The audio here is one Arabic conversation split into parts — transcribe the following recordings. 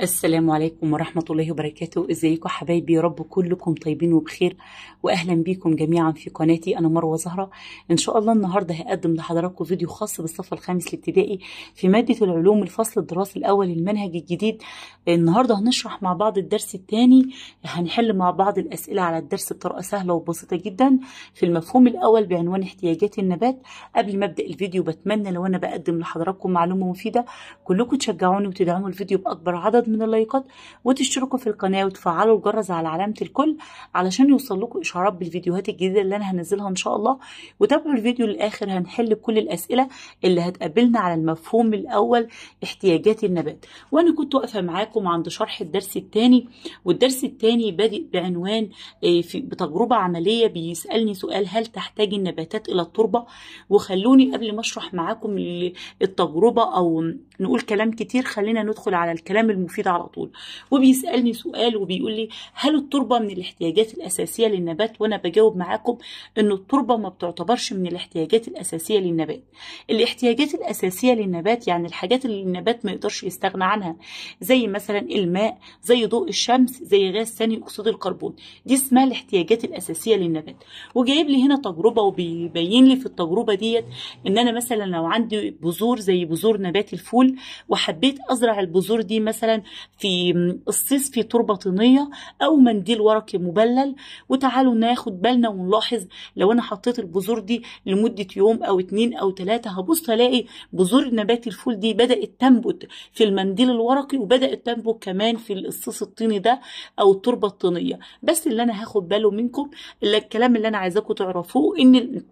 السلام عليكم ورحمة الله وبركاته ازيكم حبايبي يا رب كلكم طيبين وبخير واهلا بيكم جميعا في قناتي انا مروة زهرة ان شاء الله النهاردة هقدم لحضراتكم فيديو خاص بالصف الخامس الابتدائي في مادة العلوم الفصل الدراسي الاول المنهج الجديد النهاردة هنشرح مع بعض الدرس الثاني هنحل مع بعض الاسئلة على الدرس بطريقة سهلة وبسيطة جدا في المفهوم الاول بعنوان احتياجات النبات قبل ما ابدأ الفيديو بتمنى لو انا بقدم لحضراتكم معلومة مفيدة كلكم تشجعوني وتدعموا الفيديو باكبر عدد عدد من اللايكات وتشتركوا في القناة وتفعلوا الجرس على علامة الكل علشان يوصل لكم إشعارات بالفيديوهات الجديدة اللي أنا هنزلها إن شاء الله وتابعوا الفيديو للآخر هنحل كل الأسئلة اللي هتقابلنا على المفهوم الأول احتياجات النبات وأنا كنت واقفة معاكم عند شرح الدرس الثاني والدرس الثاني بادئ بعنوان آه، بتجربة عملية بيسألني سؤال هل تحتاج النباتات إلى التربة وخلوني قبل ما أشرح معاكم التجربة أو نقول كلام كتير خلينا ندخل على الكلام المفيد مفيدة على طول وبيسألني سؤال وبيقول لي هل التربة من الاحتياجات الأساسية للنبات وأنا بجاوب معاكم إن التربة ما بتعتبرش من الاحتياجات الأساسية للنبات الاحتياجات الأساسية للنبات يعني الحاجات اللي النبات ما يقدرش يستغنى عنها زي مثلا الماء زي ضوء الشمس زي غاز ثاني أكسيد الكربون دي اسمها الاحتياجات الأساسية للنبات وجايب لي هنا تجربة وبيبين لي في التجربة ديت إن أنا مثلا لو عندي بذور زي بذور نبات الفول وحبيت أزرع البذور دي مثلا في قصيص في تربة طينية أو منديل ورقي مبلل وتعالوا ناخد بالنا ونلاحظ لو أنا حطيت البذور دي لمدة يوم أو اتنين أو تلاتة هبص ألاقي بذور نبات الفول دي بدأت تنبت في المنديل الورقي وبدأت تنبت كمان في القصيص الطيني ده أو التربة الطينية بس اللي أنا هاخد باله منكم الكلام اللي أنا عايزاكم تعرفوه إن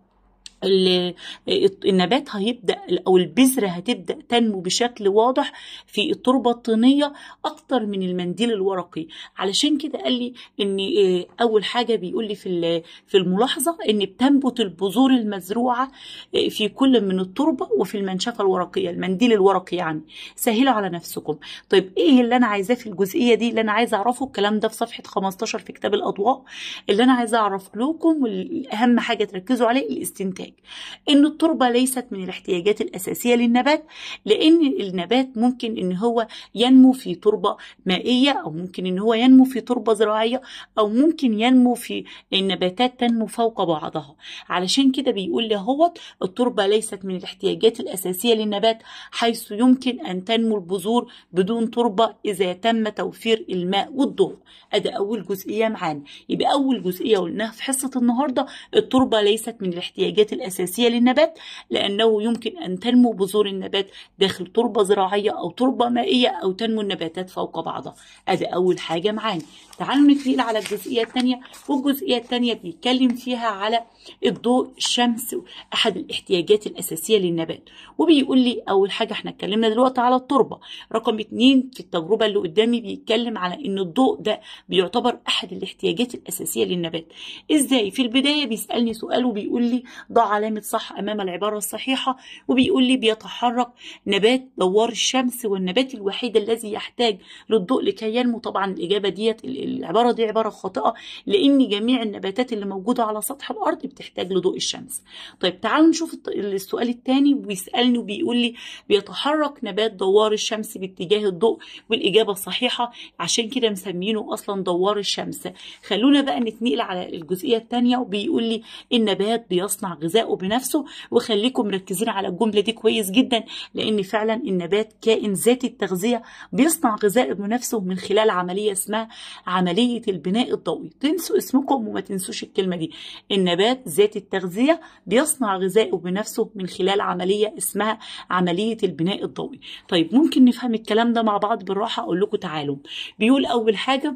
النبات هيبدا او البذره هتبدا تنمو بشكل واضح في التربه الطينيه اكتر من المنديل الورقي علشان كده قال لي ان آه، اول حاجه بيقول لي في في الملاحظه ان بتنبت البذور المزروعه آه، في كل من التربه وفي المنشفه الورقيه المنديل الورقي يعني سهلوا على نفسكم طيب ايه اللي انا عايزاه في الجزئيه دي اللي انا عايزه اعرفه الكلام ده في صفحه 15 في كتاب الاضواء اللي انا عايزه اعرف لكم واهم حاجه تركزوا عليه الاستنتاج النتائج إن التربة ليست من الاحتياجات الأساسية للنبات لأن النبات ممكن إن هو ينمو في تربة مائية أو ممكن إن هو ينمو في تربة زراعية أو ممكن ينمو في النباتات تنمو فوق بعضها علشان كده بيقول لهوت التربة ليست من الاحتياجات الأساسية للنبات حيث يمكن أن تنمو البذور بدون تربة إذا تم توفير الماء والضوء أدي أول جزئية معانا يبقى أول جزئية قلناها في حصة النهاردة التربة ليست من الاحتياجات الأساسية الأساسية للنبات لأنه يمكن أن تنمو بذور النبات داخل تربة زراعية أو تربة مائية أو تنمو النباتات فوق بعضها هذا أول حاجة معانا تعالوا نتقل على الجزئية الثانية والجزئية الثانية بيتكلم فيها على الضوء الشمس أحد الاحتياجات الأساسية للنبات وبيقول لي أول حاجة احنا اتكلمنا دلوقتي على التربة رقم اتنين في التجربة اللي قدامي بيتكلم على إن الضوء ده بيعتبر أحد الاحتياجات الأساسية للنبات إزاي في البداية بيسألني سؤال وبيقول لي ضع علامة صح أمام العبارة الصحيحة وبيقول لي بيتحرك نبات دوار الشمس والنبات الوحيد الذي يحتاج للضوء لكي ينمو طبعا الإجابة ديت العبارة دي عبارة خاطئة لأن جميع النباتات اللي موجودة على سطح الأرض بتحتاج لضوء الشمس طيب تعالوا نشوف السؤال الثاني بيسألني وبيقول لي بيتحرك نبات دوار الشمس باتجاه الضوء والإجابة صحيحة عشان كده مسمينه أصلا دوار الشمس خلونا بقى نتنقل على الجزئية الثانية وبيقول لي النبات بيصنع غذاء غذائه بنفسه وخليكم مركزين على الجملة دي كويس جدا لأن فعلا النبات كائن ذاتي التغذية بيصنع غذاء بنفسه من خلال عملية اسمها عملية البناء الضوئي تنسوا اسمكم وما تنسوش الكلمة دي النبات ذات التغذية بيصنع غذاء بنفسه من خلال عملية اسمها عملية البناء الضوئي طيب ممكن نفهم الكلام ده مع بعض بالراحة أقول لكم تعالوا بيقول أول حاجة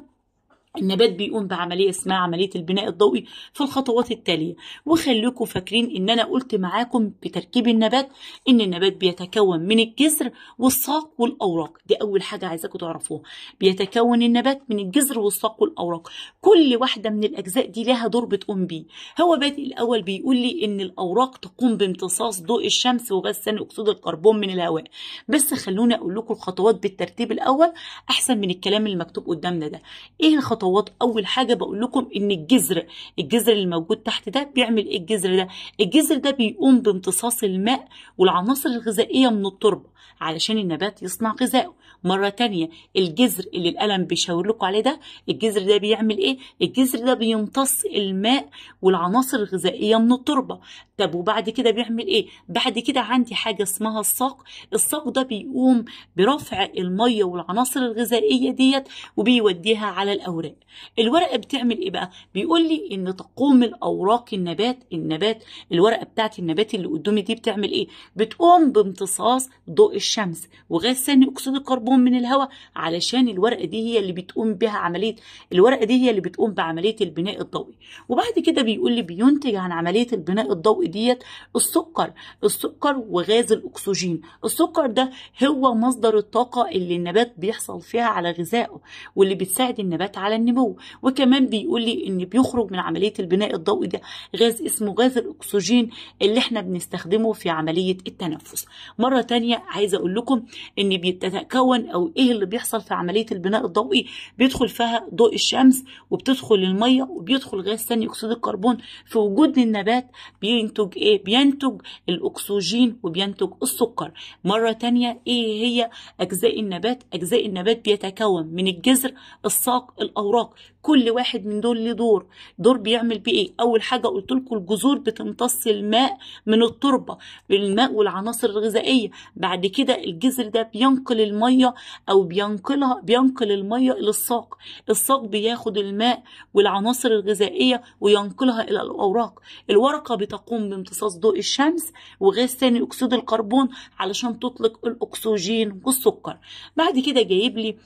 النبات بيقوم بعملية اسمها عملية البناء الضوئي في الخطوات التالية وخليكم فاكرين ان انا قلت معاكم بتركيب النبات ان النبات بيتكون من الجذر والساق والاوراق دي اول حاجة عايزاكم تعرفوها بيتكون النبات من الجذر والساق والاوراق كل واحدة من الاجزاء دي لها دور بتقوم بيه هو بادئ الاول بيقول لي ان الاوراق تقوم بامتصاص ضوء الشمس وغاز ثاني اكسيد الكربون من الهواء بس خلوني اقول لكم الخطوات بالترتيب الاول احسن من الكلام المكتوب قدامنا ده ايه الخطوات خطوات اول حاجه بقول لكم ان الجذر الجذر اللي موجود تحت ده بيعمل ايه الجذر ده الجذر ده بيقوم بامتصاص الماء والعناصر الغذائيه من التربه علشان النبات يصنع غذائه مرة تانية الجذر اللي القلم بيشاور لكم عليه ده الجذر ده بيعمل ايه الجذر ده بيمتص الماء والعناصر الغذائية من التربة طب وبعد كده بيعمل ايه بعد كده عندي حاجه اسمها الساق الساق ده بيقوم برفع الميه والعناصر الغذائيه ديت وبيوديها على الاوراق الورقه بتعمل ايه بقى بيقول لي ان تقوم الاوراق النبات النبات الورقه بتاعت النبات اللي قدامي دي بتعمل ايه بتقوم بامتصاص ضوء الشمس وغاز ثاني اكسيد الكربون من الهواء علشان الورقه دي هي اللي بتقوم بها عمليه الورقه دي هي اللي بتقوم بعمليه البناء الضوئي وبعد كده بيقول لي بينتج عن عمليه البناء الضوئي ديت السكر السكر وغاز الاكسجين السكر ده هو مصدر الطاقه اللي النبات بيحصل فيها على غذائه واللي بتساعد النبات على النمو وكمان بيقول لي ان بيخرج من عمليه البناء الضوئي ده غاز اسمه غاز الاكسجين اللي احنا بنستخدمه في عمليه التنفس مره تانية عايزه اقول لكم ان بيتكون او ايه اللي بيحصل في عمليه البناء الضوئي بيدخل فيها ضوء الشمس وبتدخل الميه وبيدخل غاز ثاني اكسيد الكربون في وجود النبات بين بينتج ايه بينتج الاكسجين وبينتج السكر مره تانية ايه هي اجزاء النبات اجزاء النبات بيتكون من الجذر الساق الاوراق كل واحد من دول ليه دور دور بيعمل بيه ايه اول حاجه قلت لكم الجذور بتمتص الماء من التربه الماء والعناصر الغذائيه بعد كده الجذر ده بينقل الميه او بينقلها بينقل الميه للساق الساق بياخد الماء والعناصر الغذائيه وينقلها الى الاوراق الورقه بتقوم بامتصاص ضوء الشمس وغاز ثاني اكسيد الكربون علشان تطلق الاكسجين والسكر بعد كده جايب لي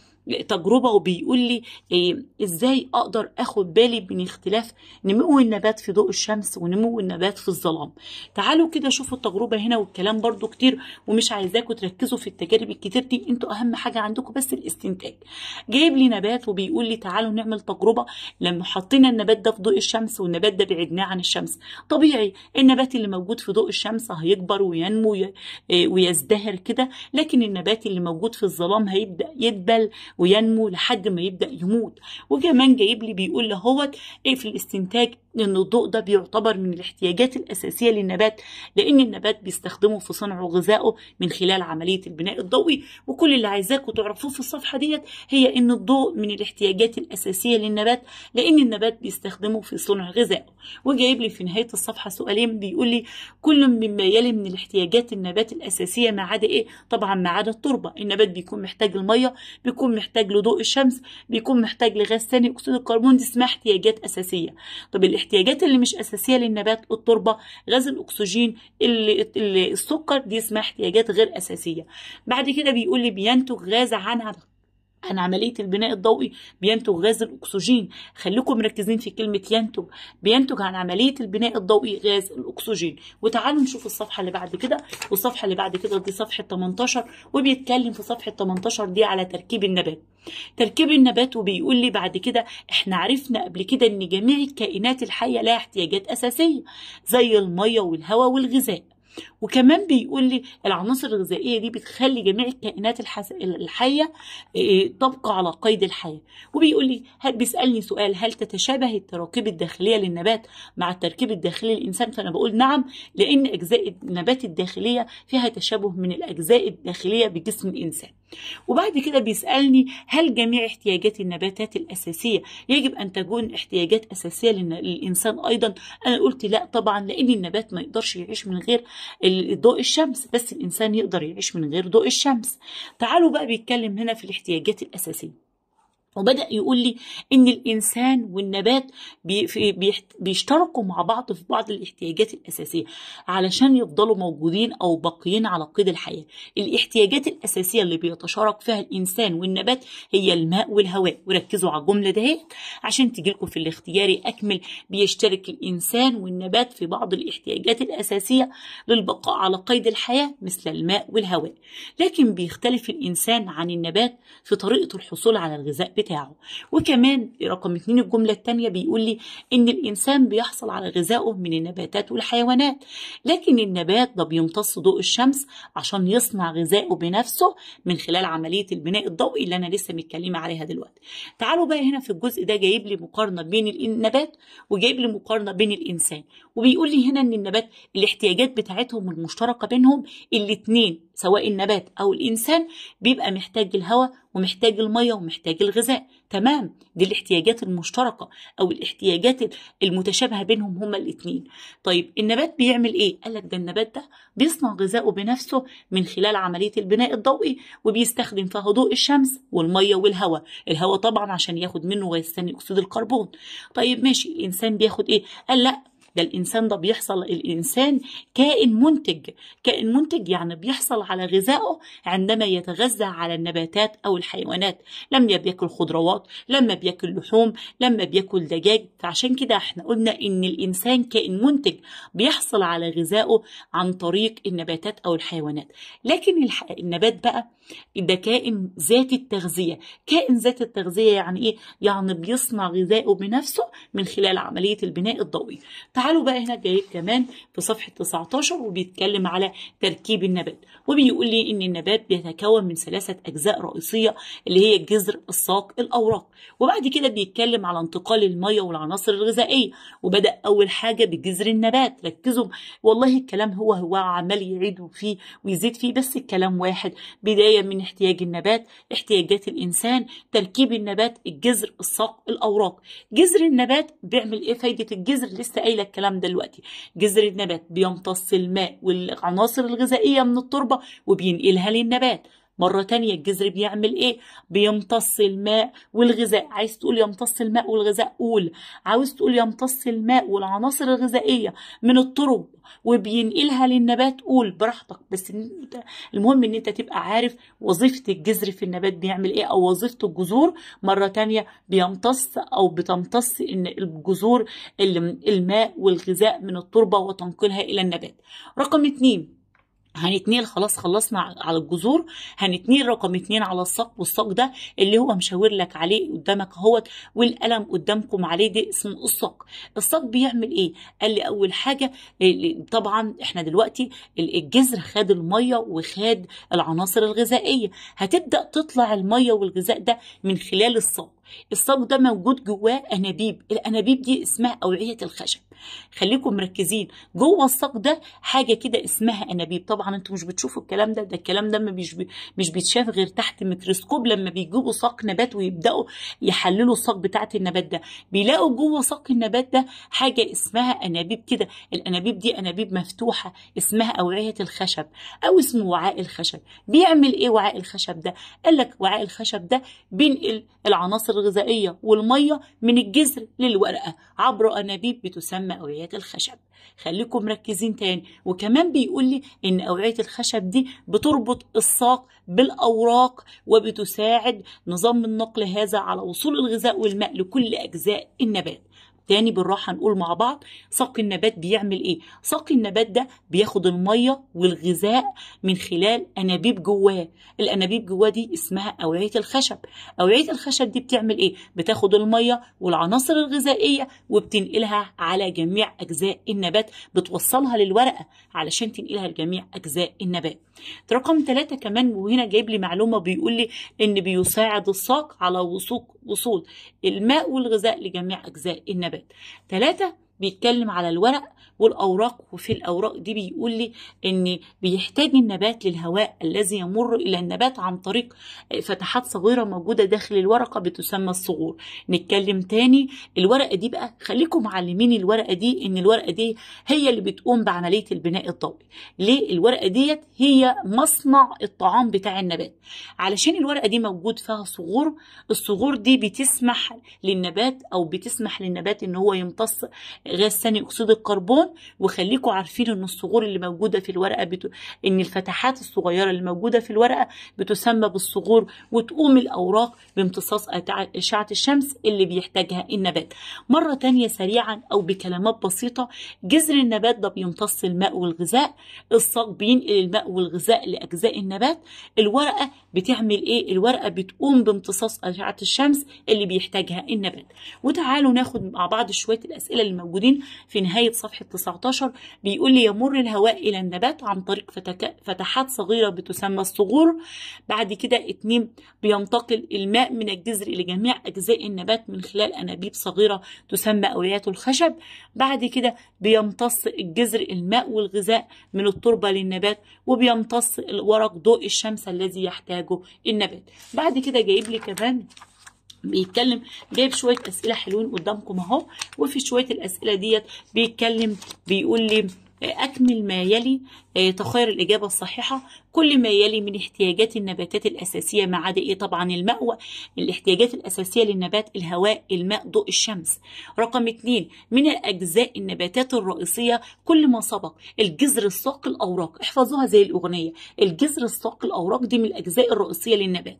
تجربة وبيقول لي إيه إزاي أقدر أخد بالي من اختلاف نمو النبات في ضوء الشمس ونمو النبات في الظلام تعالوا كده شوفوا التجربة هنا والكلام برضو كتير ومش عايزاكم تركزوا في التجارب الكتير دي انتوا أهم حاجة عندكم بس الاستنتاج جايب لي نبات وبيقول لي تعالوا نعمل تجربة لما حطينا النبات ده في ضوء الشمس والنبات ده بعدناه عن الشمس طبيعي النبات اللي موجود في ضوء الشمس هيكبر وينمو إيه، ويزدهر كده لكن النبات اللي موجود في الظلام هيبدأ يدبل وينمو لحد ما يبدا يموت وكمان جايب لي بيقول لهوت ايه في الاستنتاج ان الضوء ده بيعتبر من الاحتياجات الاساسيه للنبات لان النبات بيستخدمه في صنع غذائه من خلال عمليه البناء الضوئي وكل اللي عايزاكم تعرفوه في الصفحه ديت هي ان الضوء من الاحتياجات الاساسيه للنبات لان النبات بيستخدمه في صنع غذائه وجايب لي في نهايه الصفحه سؤالين بيقول لي كل مما يلي من الاحتياجات النبات الاساسيه ما عدا ايه طبعا ما عدا التربه النبات بيكون محتاج الميه بيكون محتاج لضوء الشمس بيكون محتاج لغاز ثاني اكسيد الكربون دي اسمها احتياجات اساسيه طب الاحتياجات اللي مش اساسيه للنبات التربه غاز الاكسجين السكر دي اسمها احتياجات غير اساسيه بعد كده بيقول لي بينتج غاز عنها عن عملية البناء الضوئي بينتج غاز الأكسجين خليكم مركزين في كلمة ينتج بينتج عن عملية البناء الضوئي غاز الأكسجين وتعالوا نشوف الصفحة اللي بعد كده والصفحة اللي بعد كده دي صفحة 18 وبيتكلم في صفحة 18 دي على تركيب النبات تركيب النبات وبيقول لي بعد كده احنا عرفنا قبل كده ان جميع الكائنات الحية لها احتياجات أساسية زي المية والهواء والغذاء وكمان بيقول لي العناصر الغذائيه دي بتخلي جميع الكائنات الحس... الحيه تبقى على قيد الحياه وبيقول لي بيسالني سؤال هل تتشابه التراكيب الداخليه للنبات مع التركيب الداخلي للانسان فانا بقول نعم لان اجزاء النبات الداخليه فيها تشابه من الاجزاء الداخليه بجسم الانسان وبعد كده بيسألني هل جميع احتياجات النباتات الأساسية يجب أن تكون احتياجات أساسية للإنسان أيضا أنا قلت لا طبعا لأن النبات ما يقدرش يعيش من غير ضوء الشمس بس الإنسان يقدر يعيش من غير ضوء الشمس تعالوا بقى بيتكلم هنا في الاحتياجات الأساسية وبدأ يقول لي إن الإنسان والنبات بيشتركوا مع بعض في بعض الاحتياجات الأساسية علشان يفضلوا موجودين أو باقيين على قيد الحياة الاحتياجات الأساسية اللي بيتشارك فيها الإنسان والنبات هي الماء والهواء وركزوا على الجملة دهيت عشان تجيلكم في الاختياري أكمل بيشترك الإنسان والنبات في بعض الاحتياجات الأساسية للبقاء على قيد الحياة مثل الماء والهواء لكن بيختلف الإنسان عن النبات في طريقة الحصول على الغذاء بتاعه وكمان رقم اتنين الجملة التانية بيقول لي إن الإنسان بيحصل على غذائه من النباتات والحيوانات لكن النبات ده بيمتص ضوء الشمس عشان يصنع غذائه بنفسه من خلال عملية البناء الضوئي اللي أنا لسه متكلمة عليها دلوقتي تعالوا بقى هنا في الجزء ده جايب لي مقارنة بين النبات وجايب لي مقارنة بين الإنسان وبيقول لي هنا إن النبات الاحتياجات بتاعتهم المشتركة بينهم الاثنين سواء النبات أو الإنسان بيبقى محتاج الهواء ومحتاج المية ومحتاج الغذاء تمام دي الاحتياجات المشتركة أو الاحتياجات المتشابهة بينهم هما الاتنين طيب النبات بيعمل إيه؟ قال لك ده النبات ده بيصنع غذائه بنفسه من خلال عملية البناء الضوئي وبيستخدم فيها ضوء الشمس والمية والهواء الهواء طبعا عشان ياخد منه غاز ثاني أكسيد الكربون طيب ماشي الإنسان بياخد إيه؟ قال لا ده الانسان ده بيحصل الانسان كائن منتج كائن منتج يعني بيحصل على غذائه عندما يتغذى على النباتات او الحيوانات لما بياكل خضروات لما بياكل لحوم لما بياكل دجاج فعشان كده احنا قلنا ان الانسان كائن منتج بيحصل على غذائه عن طريق النباتات او الحيوانات لكن النبات بقى ده كائن ذات التغذيه كائن ذات التغذيه يعني ايه يعني بيصنع غذائه بنفسه من خلال عمليه البناء الضوئي تعالوا بقى هنا جايب كمان في صفحة 19 وبيتكلم على تركيب النبات وبيقول لي إن النبات بيتكون من ثلاثة أجزاء رئيسية اللي هي الجذر الساق الأوراق وبعد كده بيتكلم على انتقال المية والعناصر الغذائية وبدأ أول حاجة بجذر النبات ركزوا والله الكلام هو هو عمال يعيدوا فيه ويزيد فيه بس الكلام واحد بداية من احتياج النبات احتياجات الإنسان تركيب النبات الجذر الساق الأوراق جذر النبات بيعمل إيه فايدة الجذر لسه قايلة الكلام دلوقتي جذر النبات بيمتص الماء والعناصر الغذائيه من التربه وبينقلها للنبات مرة تانية الجذر بيعمل ايه بيمتص الماء والغذاء عايز تقول يمتص الماء والغذاء قول عاوز تقول يمتص الماء والعناصر الغذائية من الترب وبينقلها للنبات قول براحتك بس المهم ان انت تبقى عارف وظيفة الجذر في النبات بيعمل ايه او وظيفة الجذور مرة تانية بيمتص او بتمتص ان الجذور الماء والغذاء من التربة وتنقلها الى النبات رقم اتنين هنتنيل خلاص خلصنا على الجذور هنتنيل رقم اتنين على الساق والساق ده اللي هو مشاور لك عليه قدامك اهوت والقلم قدامكم عليه ده اسمه الساق الساق بيعمل ايه قال لي اول حاجه آه، طبعا احنا دلوقتي الجذر خد الميه وخد العناصر الغذائيه هتبدا تطلع الميه والغذاء ده من خلال الساق الصاج ده موجود جواه انابيب الانابيب دي اسمها اوعيه الخشب خليكم مركزين جوه الصاج ده حاجه كده اسمها انابيب طبعا انتوا مش بتشوفوا الكلام ده ده الكلام ده مش مش بيتشاف غير تحت ميكروسكوب لما بيجيبوا ساق نبات ويبداوا يحللوا الساق بتاعه النبات ده بيلاقوا جوه ساق النبات ده حاجه اسمها انابيب كده الانابيب دي انابيب مفتوحه اسمها اوعيه الخشب او اسمه وعاء الخشب بيعمل ايه وعاء الخشب ده قال لك وعاء الخشب ده بينقل العناصر الغذائية والمية من الجذر للورقة عبر أنابيب بتسمى أوعية الخشب خليكم مركزين تاني وكمان بيقول لي إن أوعية الخشب دي بتربط الساق بالأوراق وبتساعد نظام النقل هذا على وصول الغذاء والماء لكل أجزاء النبات تاني بالراحة نقول مع بعض ساقي النبات بيعمل ايه ساقي النبات ده بياخد المية والغذاء من خلال انابيب جواه الانابيب جواه دي اسمها اوعية الخشب اوعية الخشب دي بتعمل ايه بتاخد المية والعناصر الغذائية وبتنقلها على جميع اجزاء النبات بتوصلها للورقة علشان تنقلها لجميع اجزاء النبات رقم ثلاثة كمان وهنا جايب لي معلومة بيقول لي إن بيساعد الساق على وصول الماء والغذاء لجميع أجزاء النبات ثلاثة بيتكلم على الورق والأوراق وفي الأوراق دي بيقول لي إن بيحتاج النبات للهواء الذي يمر إلى النبات عن طريق فتحات صغيرة موجودة داخل الورقة بتسمى الصغور نتكلم تاني الورقة دي بقى خليكم معلمين الورقة دي إن الورقة دي هي اللي بتقوم بعملية البناء الضوئي ليه الورقة ديت هي مصنع الطعام بتاع النبات علشان الورقة دي موجود فيها صغور الصغور دي بتسمح للنبات أو بتسمح للنبات إن هو يمتص غاز ثاني اكسيد الكربون وخليكم عارفين ان الصغور اللي موجوده في الورقه بت... ان الفتحات الصغيره اللي موجوده في الورقه بتسمى بالصغور وتقوم الاوراق بامتصاص اشعه الشمس اللي بيحتاجها النبات مره ثانيه سريعا او بكلمات بسيطه جذر النبات ده بيمتص الماء والغذاء الصاق بينقل الماء والغذاء لاجزاء النبات الورقه بتعمل ايه الورقه بتقوم بامتصاص اشعه الشمس اللي بيحتاجها النبات وتعالوا ناخد مع بعض شويه الاسئله اللي موجوده موجودين في نهاية صفحة 19 بيقول لي يمر الهواء إلى النبات عن طريق فتحات صغيرة بتسمى الصغور بعد كده اتنين بينتقل الماء من الجذر إلى جميع أجزاء النبات من خلال أنابيب صغيرة تسمى أوليات الخشب بعد كده بيمتص الجذر الماء والغذاء من التربة للنبات وبيمتص الورق ضوء الشمس الذي يحتاجه النبات بعد كده جايب لي كمان بيتكلم جايب شويه اسئله حلوين قدامكم اهو وفي شويه الاسئله ديت بيتكلم بيقول لي أكمل ما يلي آه، تخير الإجابة الصحيحة كل ما يلي من احتياجات النباتات الأساسية ما عدا إيه طبعا المأوى الاحتياجات الأساسية للنبات الهواء الماء ضوء الشمس رقم اتنين من الأجزاء النباتات الرئيسية كل ما سبق الجذر الساق الأوراق احفظوها زي الأغنية الجذر الساق الأوراق دي من الأجزاء الرئيسية للنبات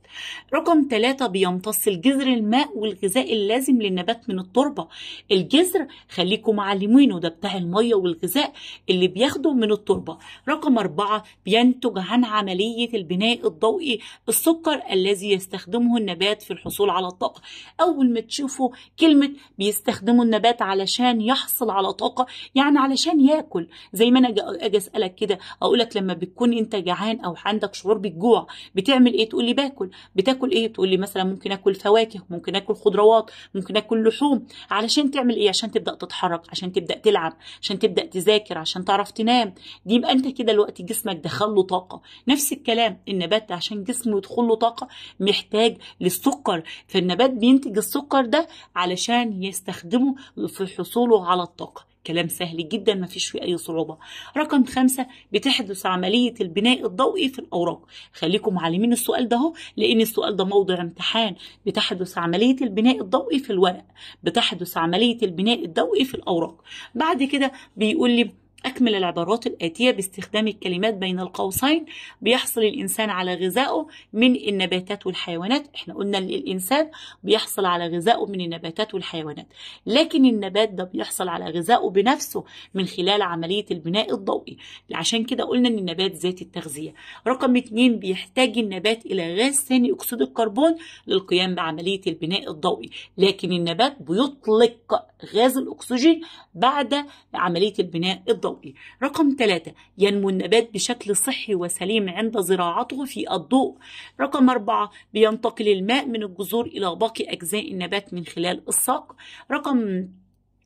رقم ثلاثة بيمتص الجذر الماء والغذاء اللازم للنبات من التربة الجذر خليكم معلمينه ده بتاع المية والغذاء اللي بياخده من التربة رقم أربعة بينتج عن عملية البناء الضوئي السكر الذي يستخدمه النبات في الحصول على الطاقة أول ما تشوفوا كلمة بيستخدموا النبات علشان يحصل على طاقة يعني علشان ياكل زي ما أنا أجي أسألك كده أقولك لما بتكون أنت جعان أو عندك شعور بالجوع بتعمل إيه تقول لي باكل بتاكل إيه تقول لي مثلا ممكن آكل فواكه ممكن آكل خضروات ممكن آكل لحوم علشان تعمل إيه عشان تبدأ تتحرك عشان تبدأ تلعب عشان تبدأ تذاكر عشان عشان تعرف تنام دي يبقى انت كده الوقت جسمك دخل له طاقه نفس الكلام النبات عشان جسمه يدخل له طاقه محتاج للسكر فالنبات بينتج السكر ده علشان يستخدمه في حصوله على الطاقه كلام سهل جدا ما فيش فيه أي صعوبة رقم خمسة بتحدث عملية البناء الضوئي في الأوراق خليكم معلمين السؤال ده اهو لأن السؤال ده موضع امتحان بتحدث عملية البناء الضوئي في الورق بتحدث عملية البناء الضوئي في الأوراق بعد كده بيقول لي أكمل العبارات الآتية باستخدام الكلمات بين القوسين بيحصل الإنسان على غذائه من النباتات والحيوانات إحنا قلنا إن الإنسان بيحصل على غذائه من النباتات والحيوانات لكن النبات ده بيحصل على غذائه بنفسه من خلال عملية البناء الضوئي عشان كده قلنا إن النبات ذات التغذية رقم اتنين بيحتاج النبات إلى غاز ثاني أكسيد الكربون للقيام بعملية البناء الضوئي لكن النبات بيطلق غاز الأكسجين بعد عملية البناء الضوئي الضوئي رقم ثلاثة ينمو النبات بشكل صحي وسليم عند زراعته في الضوء رقم أربعة بينتقل الماء من الجذور إلى باقي أجزاء النبات من خلال الساق رقم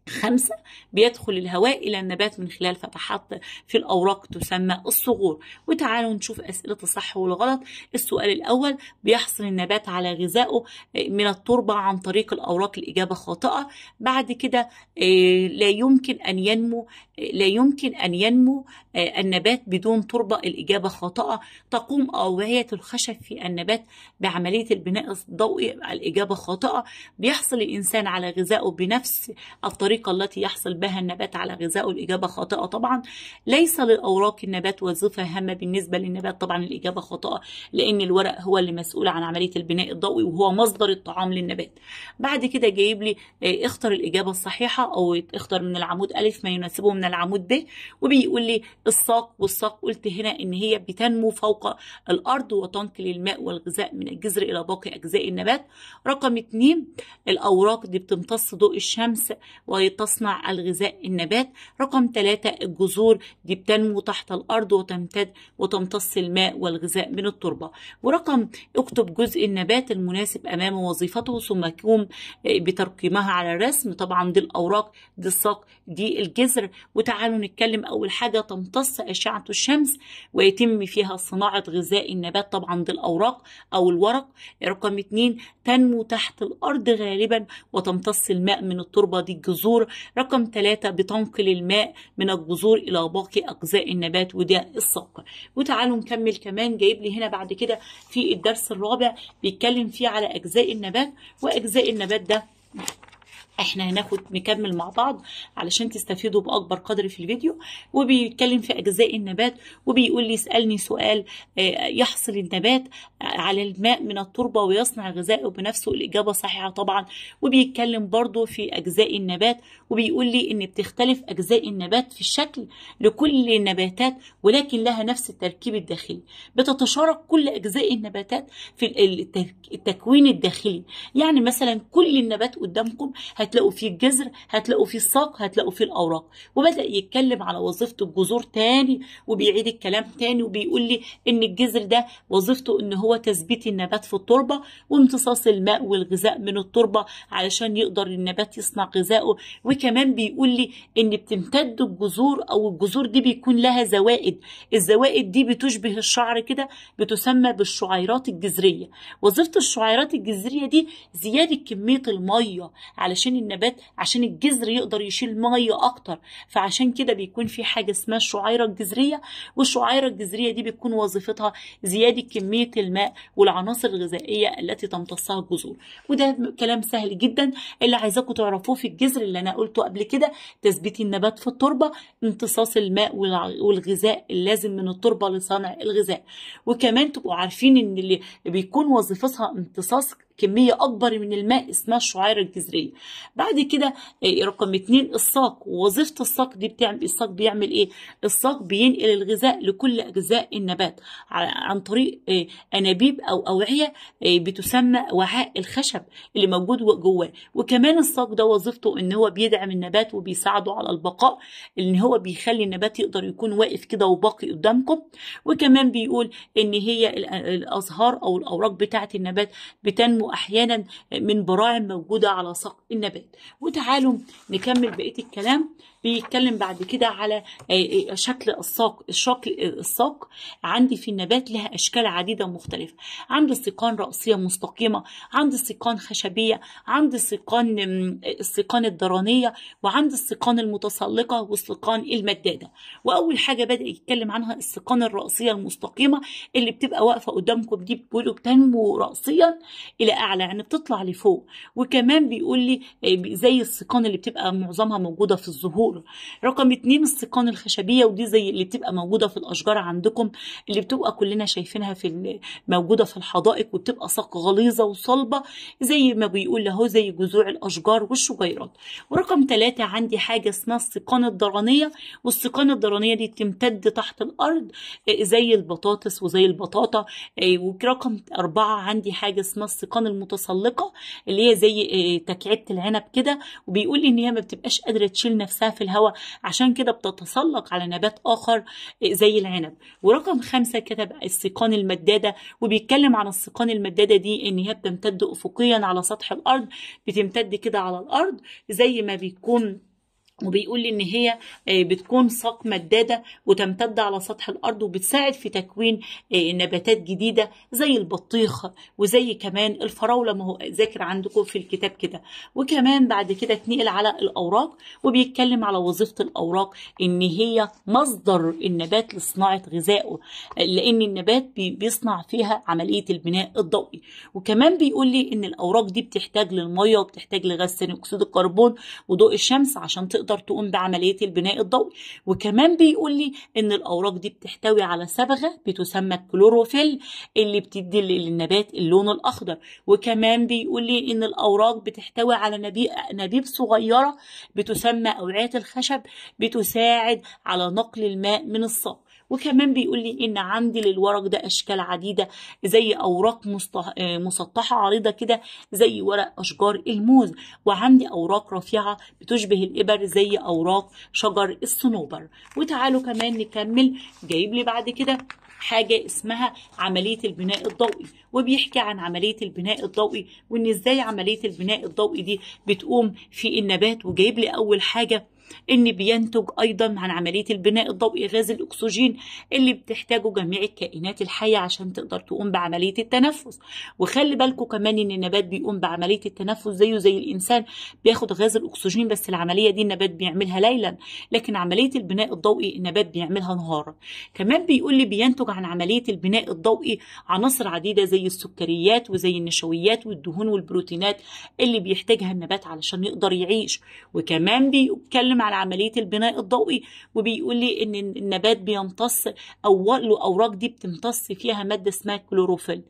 خمسة بيدخل الهواء إلى النبات من خلال فتحات في الأوراق تسمى الصغور وتعالوا نشوف أسئلة الصح والغلط السؤال الأول بيحصل النبات على غذائه آه، من التربة عن طريق الأوراق الإجابة خاطئة بعد كده آه، لا يمكن أن ينمو آه، لا يمكن أن ينمو النبات بدون تربة الإجابة خاطئة تقوم أوعية الخشب في النبات بعملية البناء الضوئي الإجابة خاطئة بيحصل الإنسان على غذائه بنفس الطريقة الطريقة التي يحصل بها النبات على غذائه الإجابة خاطئة طبعا ليس للأوراق النبات وظيفة هامة بالنسبة للنبات طبعا الإجابة خاطئة لأن الورق هو اللي مسؤول عن عملية البناء الضوئي وهو مصدر الطعام للنبات بعد كده جايب لي آه، اختر الإجابة الصحيحة أو اختر من العمود ألف ما يناسبه من العمود ب وبيقول لي الساق والساق قلت هنا إن هي بتنمو فوق الأرض وتنقل الماء والغذاء من الجذر إلى باقي أجزاء النبات رقم اتنين الأوراق دي بتمتص ضوء الشمس و تصنع الغذاء النبات رقم ثلاثة الجذور دي بتنمو تحت الأرض وتمتد وتمتص الماء والغذاء من التربة ورقم اكتب جزء النبات المناسب أمام وظيفته ثم قوم بترقيمها على الرسم طبعا دي الأوراق دي الساق دي الجذر وتعالوا نتكلم أول حاجة تمتص أشعة الشمس ويتم فيها صناعة غذاء النبات طبعا دي الأوراق أو الورق رقم اتنين تنمو تحت الأرض غالبا وتمتص الماء من التربة دي الجذور الجذور رقم ثلاثة بتنقل الماء من الجذور إلى باقي أجزاء النبات وده الساق وتعالوا نكمل كمان جايب لي هنا بعد كده في الدرس الرابع بيتكلم فيه على أجزاء النبات وأجزاء النبات ده احنا هناخد نكمل مع بعض علشان تستفيدوا باكبر قدر في الفيديو وبيتكلم في اجزاء النبات وبيقول لي اسالني سؤال آه، يحصل النبات آه، على الماء من التربه ويصنع غذائه بنفسه الاجابه صحيحه طبعا وبيتكلم برضو في اجزاء النبات وبيقول لي ان بتختلف اجزاء النبات في الشكل لكل النباتات ولكن لها نفس التركيب الداخلي بتتشارك كل اجزاء النباتات في التكوين الداخلي يعني مثلا كل النبات قدامكم هتلاقوا فيه الجذر هتلاقوا فيه الساق هتلاقوا فيه الاوراق وبدا يتكلم على وظيفه الجذور تاني وبيعيد الكلام تاني وبيقول لي ان الجذر ده وظيفته ان هو تثبيت النبات في التربه وامتصاص الماء والغذاء من التربه علشان يقدر النبات يصنع غذائه وكمان بيقول لي ان بتمتد الجذور او الجذور دي بيكون لها زوائد الزوائد دي بتشبه الشعر كده بتسمى بالشعيرات الجذريه وظيفه الشعيرات الجذريه دي زياده كميه الميه علشان عشان النبات عشان الجذر يقدر يشيل ميه اكتر فعشان كده بيكون في حاجه اسمها الشعيره الجذريه والشعيره الجذريه دي بتكون وظيفتها زياده كميه الماء والعناصر الغذائيه التي تمتصها الجذور وده كلام سهل جدا اللي عايزاكم تعرفوه في الجذر اللي انا قلته قبل كده تثبيت النبات في التربه امتصاص الماء والغذاء اللازم من التربه لصنع الغذاء وكمان تبقوا عارفين ان اللي بيكون وظيفتها امتصاص كمية أكبر من الماء اسمها الشعيرة الجذرية بعد كده آه، رقم اتنين الساق ووظيفة الساق دي بتعمل الساق بيعمل ايه الساق بينقل الغذاء لكل أجزاء النبات عن طريق آه، أنابيب أو أوعية آه، بتسمى وعاء الخشب اللي موجود جواه وكمان الساق ده وظيفته ان هو بيدعم النبات وبيساعده على البقاء ان هو بيخلي النبات يقدر يكون واقف كده وباقي قدامكم وكمان بيقول ان هي الازهار او الاوراق بتاعه النبات بتنمو بيتم أحيانا من براعم موجودة على ساق النبات وتعالوا نكمل بقية الكلام بيتكلم بعد كده على آه، آه، شكل الساق الشكل آه، الساق عندي في النبات لها اشكال عديده مختلفه عندي سيقان راسيه مستقيمه عندي سيقان خشبيه عندي سيقان السيقان الدرانيه وعندي السيقان المتسلقه والسيقان المداده واول حاجه بدا يتكلم عنها السيقان الراسيه المستقيمه اللي بتبقى واقفه قدامكم دي بتقولوا بتنمو راسيا الى اعلى يعني بتطلع لفوق وكمان بيقول لي زي السيقان اللي بتبقى معظمها موجوده في الزهور الصورة رقم اتنين السقان الخشبية ودي زي اللي بتبقى موجودة في الأشجار عندكم اللي بتبقى كلنا شايفينها في موجودة في الحدائق وبتبقى ساق غليظة وصلبة زي ما بيقول اهو زي جذوع الأشجار والشجيرات ورقم ثلاثة عندي حاجة اسمها السقان الدرانية والسقان الدرانية دي تمتد تحت الأرض آه، زي البطاطس وزي البطاطا آه، ورقم أربعة عندي حاجة اسمها السقان المتسلقة اللي هي زي آه، تكعيبة العنب كده وبيقول لي إن هي ما بتبقاش قادرة تشيل نفسها في الهواء عشان كده بتتسلق على نبات آخر زي العنب ورقم خمسة كتب السيقان المدادة وبيتكلم عن السيقان المدادة دي إن هي بتمتد أفقيا على سطح الأرض بتمتد كده على الأرض زي ما بيكون وبيقول لي ان هي آه، بتكون ساق مداده وتمتد على سطح الارض وبتساعد في تكوين آه، نباتات جديده زي البطيخ وزي كمان الفراوله ما هو ذاكر عندكم في الكتاب كده وكمان بعد كده اتنقل على الاوراق وبيتكلم على وظيفه الاوراق ان هي مصدر النبات لصناعه غذائه آه، لان النبات بيصنع فيها عمليه البناء الضوئي وكمان بيقول لي ان الاوراق دي بتحتاج للميه وبتحتاج لغاز ثاني اكسيد الكربون وضوء الشمس عشان تقدر تقدر تقوم بعملية البناء الضوئي وكمان بيقول لي إن الأوراق دي بتحتوي على صبغة بتسمى الكلوروفيل اللي بتدي للنبات اللون الأخضر وكمان بيقول لي إن الأوراق بتحتوي على نبي... نبيب صغيرة بتسمى أوعية الخشب بتساعد على نقل الماء من الصب وكمان بيقول لي ان عندي للورق ده اشكال عديده زي اوراق مستح... مسطحه عريضه كده زي ورق اشجار الموز وعندي اوراق رفيعه بتشبه الابر زي اوراق شجر الصنوبر وتعالوا كمان نكمل جايب لي بعد كده حاجة اسمها عملية البناء الضوئي وبيحكي عن عملية البناء الضوئي وإن إزاي عملية البناء الضوئي دي بتقوم في النبات وجايب لي أول حاجة ان بينتج ايضا عن عمليه البناء الضوئي غاز الاكسجين اللي بتحتاجه جميع الكائنات الحيه عشان تقدر تقوم بعمليه التنفس وخلي بالكم كمان ان النبات بيقوم بعمليه التنفس زيه زي الانسان بياخد غاز الاكسجين بس العمليه دي النبات بيعملها ليلا لكن عمليه البناء الضوئي النبات بيعملها نهارا كمان بيقول لي بينتج عن عمليه البناء الضوئي عناصر عديده زي السكريات وزي النشويات والدهون والبروتينات اللي بيحتاجها النبات علشان يقدر يعيش وكمان بيتكلم بيتكلم على عمليه البناء الضوئي وبيقول لي ان النبات بيمتص او الاوراق دي بتمتص فيها ماده اسمها كلوروفيل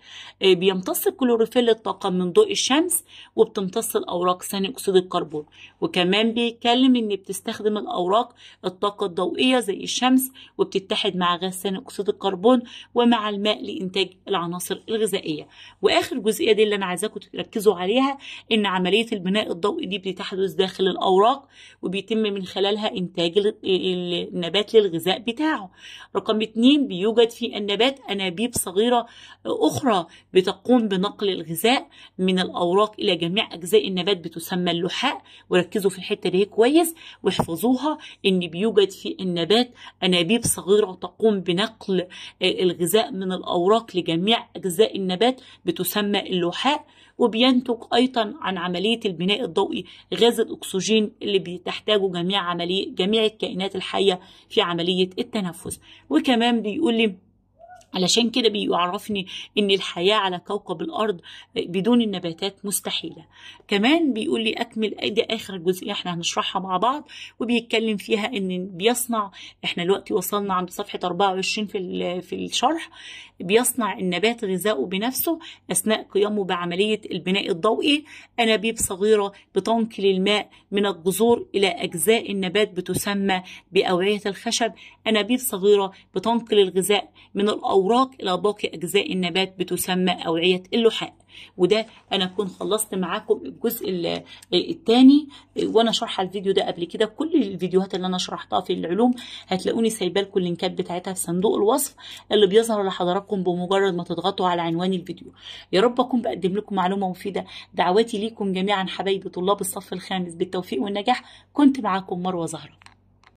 آه، بيمتص الكلوروفيل الطاقه من ضوء الشمس وبتمتص الاوراق ثاني اكسيد الكربون وكمان بيتكلم ان بتستخدم الاوراق الطاقه الضوئيه زي الشمس وبتتحد مع غاز ثاني اكسيد الكربون ومع الماء لانتاج العناصر الغذائيه واخر جزئيه دي اللي انا عايزاكم تركزوا عليها ان عمليه البناء الضوئي دي بتحدث داخل الاوراق وبيتم من خلالها إنتاج النبات للغذاء بتاعه رقم اتنين بيوجد في النبات أنابيب صغيرة أخرى بتقوم بنقل الغذاء من الأوراق إلى جميع أجزاء النبات بتسمى اللحاء وركزوا في الحتة دي كويس واحفظوها إن بيوجد في النبات أنابيب صغيرة تقوم بنقل آه، الغذاء من الأوراق لجميع أجزاء النبات بتسمى اللحاء وبينتج أيضا عن عملية البناء الضوئي غاز الأكسجين اللي بتحتاجه جميع عملية جميع الكائنات الحية في عملية التنفس وكمان بيقول لي علشان كده بيعرفني ان الحياة على كوكب الارض بدون النباتات مستحيلة كمان بيقول لي اكمل دي اخر جزئية احنا هنشرحها مع بعض وبيتكلم فيها ان بيصنع احنا دلوقتي وصلنا عند صفحة 24 في في الشرح بيصنع النبات غذاؤه بنفسه اثناء قيامه بعملية البناء الضوئي انابيب صغيرة بتنقل الماء من الجذور الى اجزاء النبات بتسمى باوعية الخشب انابيب صغيرة بتنقل الغذاء من الأوراق أوراق إلى باقي أجزاء النبات بتسمى أوعية اللحاء وده أنا أكون خلصت معاكم الجزء الثاني وأنا شارحة الفيديو ده قبل كده كل الفيديوهات اللي أنا شرحتها في العلوم هتلاقوني سايبة لكم اللينكات بتاعتها في صندوق الوصف اللي بيظهر لحضراتكم بمجرد ما تضغطوا على عنوان الفيديو يا رب أكون بقدم لكم معلومة مفيدة دعواتي ليكم جميعا حبايبي طلاب الصف الخامس بالتوفيق والنجاح كنت معاكم مروة زهرة